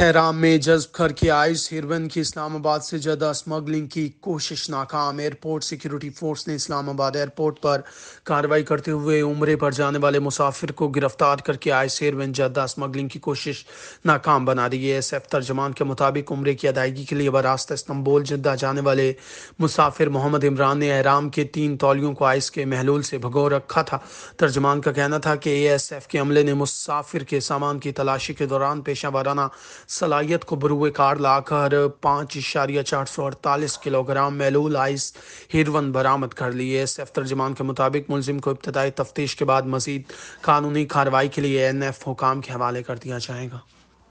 बहराम में जज्ब करके आए हिरवन की इस्लामाबाद से ज़्यादा स्मगलिंग की कोशिश नाकाम एयरपोर्ट सिक्योरिटी फोर्स ने इस्लामाबाद एयरपोर्ट पर कार्रवाई करते हुए उमरे पर जाने वाले मुसाफिर को गिरफ्तार करके आए हिरवन ज़्यादा स्मगलिंग की कोशिश नाकाम बना दी है एस एफ तर्जमान के मुताबिक उमरे की अदायगी के लिए बरास्त इस्तंबोल जद्दा जाने वाले मुसाफिर मोहम्मद इमरान ने एहराम के तीन तौलियों को आइस के महलूल से भगो रखा था तर्जमान का कहना था कि ए एस एफ के अमले ने मुसाफिर के सामान की तलाशी के दौरान पेशा वाराना सलाहियत को बरूए कार लाकर पाँच इशारिया चार सौ अड़तालीस किलोग्राम मेलूल आइस हिरवन बरामद कर लिए सैफ तर्जमान के मुताबिक मुलिम को इब्तदाई तफ्तीश के बाद मजीद कानूनी कार्रवाई के लिए एन एफ हुकाम के हवाले कर दिया जाएगा